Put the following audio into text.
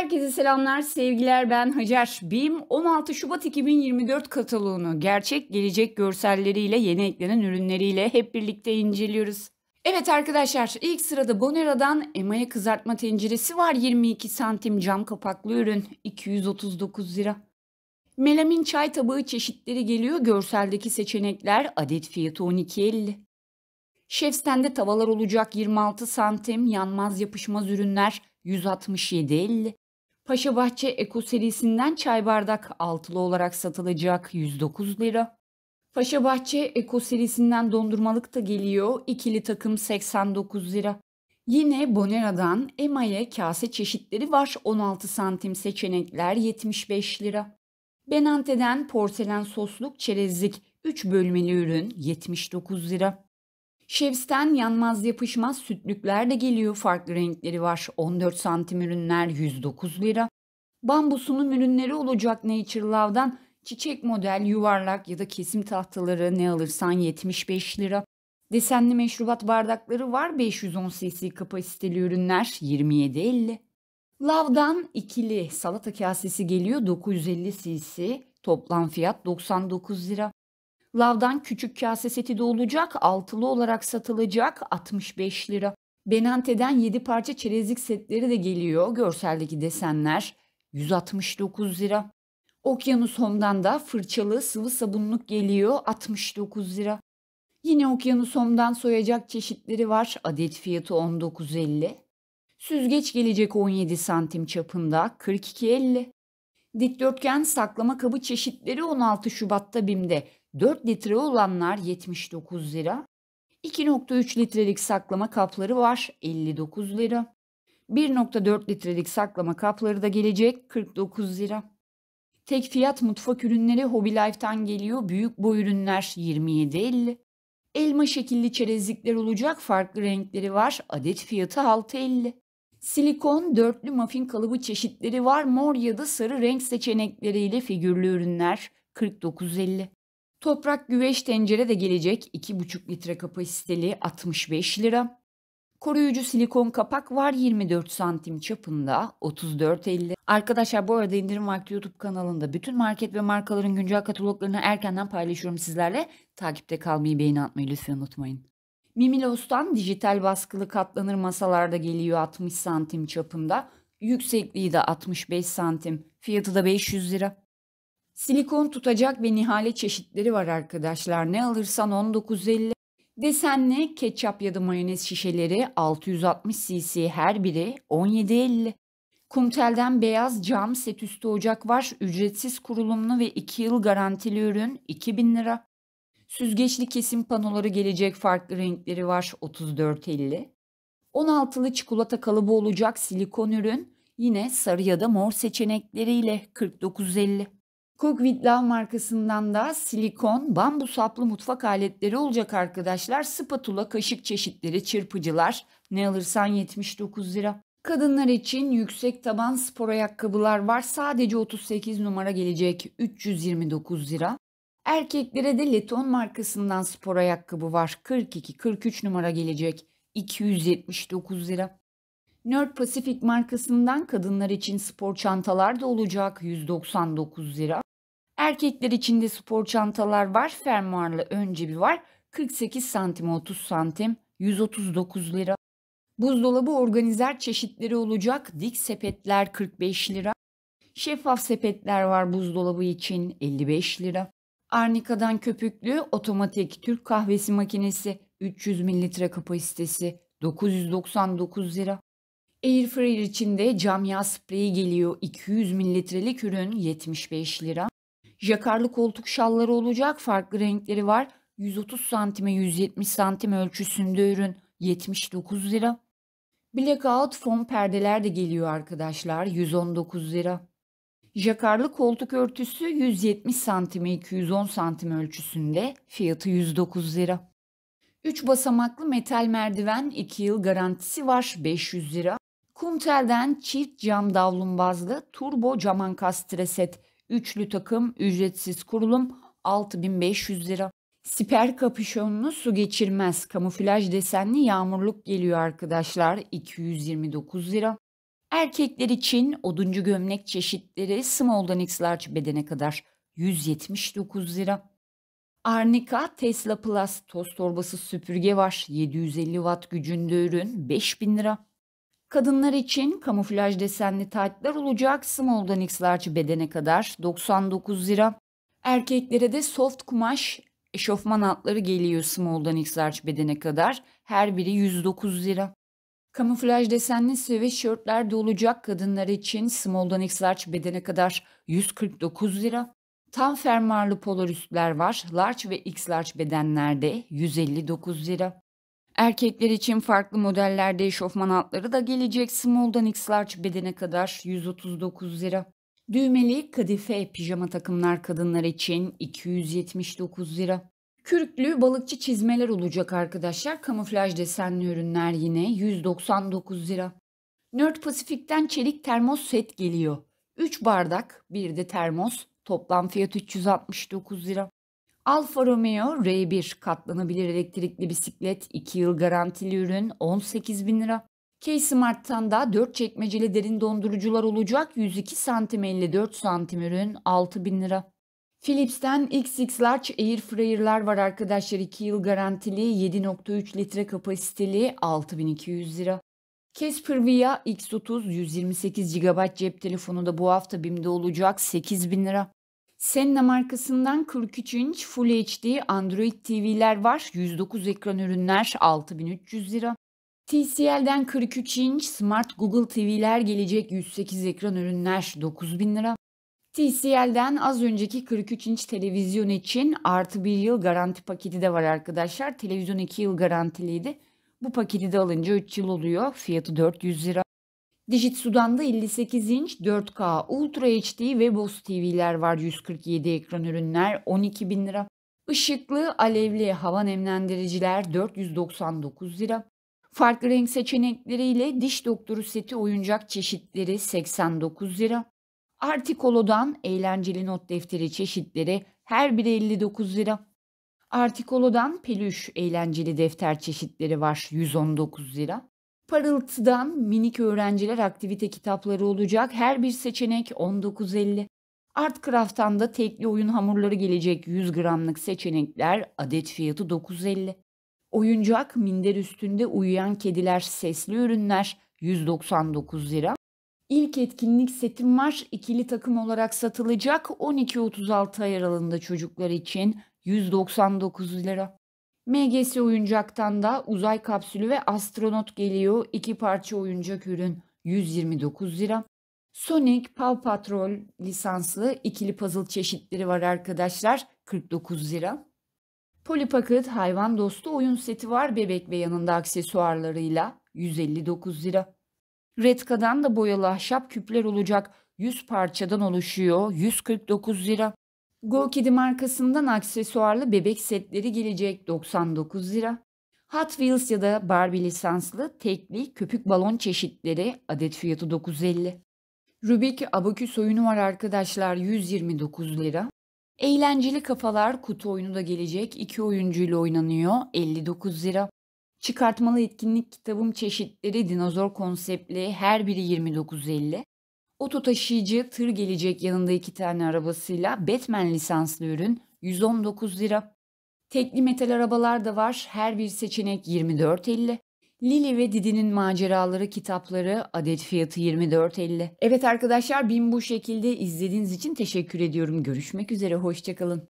Herkese selamlar, sevgiler. Ben Hacer Bim. 16 Şubat 2024 kataloğunu gerçek gelecek görselleriyle, yeni eklenen ürünleriyle hep birlikte inceliyoruz. Evet arkadaşlar ilk sırada Bonera'dan Emaya kızartma tenceresi var. 22 santim cam kapaklı ürün. 239 lira. Melamin çay tabağı çeşitleri geliyor. Görseldeki seçenekler adet fiyatı 12.50. Şefstende tavalar olacak 26 santim yanmaz yapışmaz ürünler 167.50. Paşa Bahçe Eko serisinden çay bardak altılı olarak satılacak 109 lira. Paşa Bahçe Eko serisinden dondurmalık da geliyor. ikili takım 89 lira. Yine Bonera'dan Emaye kase çeşitleri var. 16 santim seçenekler 75 lira. Benante'den porselen sosluk çerezlik 3 bölmeli ürün 79 lira. Şevsten yanmaz yapışmaz sütlükler de geliyor. Farklı renkleri var. 14 santim ürünler 109 lira. Bambusunun ürünleri olacak Nature Love'dan. Çiçek model, yuvarlak ya da kesim tahtaları ne alırsan 75 lira. Desenli meşrubat bardakları var 510 cc kapasiteli ürünler 27.50. Lav'dan ikili salata kasesi geliyor 950 cc toplam fiyat 99 lira. Lavdan küçük kase seti de olacak, altılı olarak satılacak 65 lira. Benante'den 7 parça çerezlik setleri de geliyor. Görseldeki desenler 169 lira. Okyanus Home'dan da fırçalı sıvı sabunluk geliyor 69 lira. Yine Okyanus Home'dan soyacak çeşitleri var. Adet fiyatı 19.50. Süzgeç gelecek 17 santim çapında 42.50. Dikdörtgen saklama kabı çeşitleri 16 Şubat'ta BİM'de 4 litre olanlar 79 lira. 2.3 litrelik saklama kapları var 59 lira. 1.4 litrelik saklama kapları da gelecek 49 lira. Tek fiyat mutfak ürünleri Hobby Life'tan geliyor. Büyük boy ürünler 27.50. Elma şekilli çerezlikler olacak. Farklı renkleri var. Adet fiyatı 6.50. Silikon dörtlü muffin kalıbı çeşitleri var. Mor ya da sarı renk seçenekleriyle figürlü ürünler 49.50. Toprak güveç tencere de gelecek 2,5 litre kapasiteli 65 lira. Koruyucu silikon kapak var 24 santim çapında 34.50. Arkadaşlar bu arada indirim market YouTube kanalında bütün market ve markaların güncel kataloglarını erkenden paylaşıyorum sizlerle. Takipte kalmayı beğeni atmayı lütfen unutmayın. Mimilos'tan dijital baskılı katlanır masalarda geliyor 60 santim çapında. Yüksekliği de 65 santim. Fiyatı da 500 lira. Silikon tutacak ve nihale çeşitleri var arkadaşlar. Ne alırsan 19.50. Desenli ketçap ya da mayonez şişeleri 660 cc her biri 17.50. Kumtel'den beyaz cam set üstü ocak var. Ücretsiz kurulumlu ve 2 yıl garantili ürün 2000 lira. Süzgeçli kesim panoları gelecek farklı renkleri var 34.50. 16'lı çikolata kalıbı olacak silikon ürün yine sarı ya da mor seçenekleriyle 49.50. Cook Vidlav markasından da silikon, bambu saplı mutfak aletleri olacak arkadaşlar. Spatula, kaşık çeşitleri, çırpıcılar. Ne alırsan 79 lira. Kadınlar için yüksek taban spor ayakkabılar var. Sadece 38 numara gelecek 329 lira. Erkeklere de Leton markasından spor ayakkabı var. 42-43 numara gelecek 279 lira. Nerd Pacific markasından kadınlar için spor çantalar da olacak 199 lira. Erkekler için de spor çantalar var. Fermuarlı önce bir var. 48 santim 30 santim 139 lira. Buzdolabı organizer çeşitleri olacak. Dik sepetler 45 lira. Şeffaf sepetler var buzdolabı için 55 lira. Arnika'dan köpüklü otomatik Türk kahvesi makinesi 300 mililitre kapasitesi 999 lira. Airfryer içinde yağ spreyi geliyor 200 mililitrelik ürün 75 lira. Jakarlı koltuk şalları olacak. Farklı renkleri var. 130 santime 170 santim ölçüsünde ürün 79 lira. Blackout fon perdeler de geliyor arkadaşlar 119 lira. Jakarlı koltuk örtüsü 170 santime 210 santim ölçüsünde fiyatı 109 lira. 3 basamaklı metal merdiven 2 yıl garantisi var 500 lira. Kumtel'den çift cam davlumbazlı turbo cam ankastre set Üçlü takım, ücretsiz kurulum 6500 lira. Siper kapüşonlu su geçirmez kamuflaj desenli yağmurluk geliyor arkadaşlar 229 lira. Erkekler için oduncu gömlek çeşitleri small'dan x large bedene kadar 179 lira. Arnika Tesla Plus toz torbası süpürge var 750 watt gücünde ürün 5000 lira. Kadınlar için kamuflaj desenli taytlar olacak small'dan x large bedene kadar 99 lira. Erkeklere de soft kumaş eşofman altları geliyor small'dan x large bedene kadar. Her biri 109 lira. Kamuflaj desenli sweatshirtler de olacak kadınlar için small'dan x large bedene kadar 149 lira. Tam fermuarlı polar üstler var. Large ve x large bedenlerde 159 lira. Erkekler için farklı modellerde eşofman altları da gelecek. Small'dan X large bedene kadar 139 lira. Düğmeli kadife pijama takımlar kadınlar için 279 lira. Kürklü balıkçı çizmeler olacak arkadaşlar. Kamuflaj desenli ürünler yine 199 lira. Nerd Pasifik'ten çelik termos set geliyor. 3 bardak, bir de termos. Toplam fiyat 369 lira. Alfa Romeo R1 katlanabilir elektrikli bisiklet 2 yıl garantili ürün 18 bin lira. K-Smart'tan da 4 çekmeceli derin dondurucular olacak 102 santim 54 santim ürün 6 bin lira. Philips'ten XX Large Air Fryer'lar var arkadaşlar 2 yıl garantili 7.3 litre kapasiteli 6200 lira. Casper Via X30 128 GB cep telefonu da bu hafta BİM'de olacak 8000 lira. Senna markasından 43 inç Full HD Android TV'ler var. 109 ekran ürünler 6300 lira. TCL'den 43 inç Smart Google TV'ler gelecek 108 ekran ürünler 9000 lira. TCL'den az önceki 43 inç televizyon için artı bir yıl garanti paketi de var arkadaşlar. Televizyon 2 yıl garantiliydi. Bu paketi de alınca 3 yıl oluyor. Fiyatı 400 lira. Dijit Sudan'da 58 inç 4K Ultra HD ve BOS TV'ler var 147 ekran ürünler 12 bin lira. Işıklı alevli hava nemlendiriciler 499 lira. Farklı renk seçenekleriyle diş doktoru seti oyuncak çeşitleri 89 lira. Artikolo'dan eğlenceli not defteri çeşitleri her biri 59 lira. Artikolo'dan pelüş eğlenceli defter çeşitleri var 119 lira. Parıltıdan minik öğrenciler aktivite kitapları olacak. Her bir seçenek 19.50. Art Artcraft'tan da tekli oyun hamurları gelecek 100 gramlık seçenekler adet fiyatı 9.50. Oyuncak minder üstünde uyuyan kediler sesli ürünler 199 lira. İlk etkinlik setim var. İkili takım olarak satılacak 12-36 ay aralığında çocuklar için 199 lira. MGS oyuncaktan da uzay kapsülü ve astronot geliyor. İki parça oyuncak ürün 129 lira. Sonic Paw Patrol lisanslı ikili puzzle çeşitleri var arkadaşlar. 49 lira. Polipakıt hayvan dostu oyun seti var bebek ve yanında aksesuarlarıyla 159 lira. Redka'dan da boyalı ahşap küpler olacak 100 parçadan oluşuyor 149 lira. Go markasından aksesuarlı bebek setleri gelecek 99 lira. Hot Wheels ya da Barbie lisanslı tekli köpük balon çeşitleri adet fiyatı 9.50. Rubik abaküs oyunu var arkadaşlar 129 lira. Eğlenceli kafalar kutu oyunu da gelecek. 2 oyuncuyla oynanıyor 59 lira. Çıkartmalı etkinlik kitabım çeşitleri dinozor konseptli her biri 29.50. Oto taşıyıcı tır gelecek yanında iki tane arabasıyla Batman lisanslı ürün 119 lira. Tekli metal arabalar da var. Her bir seçenek 24.50. Lili ve Didi'nin maceraları kitapları adet fiyatı 24.50. Evet arkadaşlar bin bu şekilde izlediğiniz için teşekkür ediyorum. Görüşmek üzere hoşçakalın.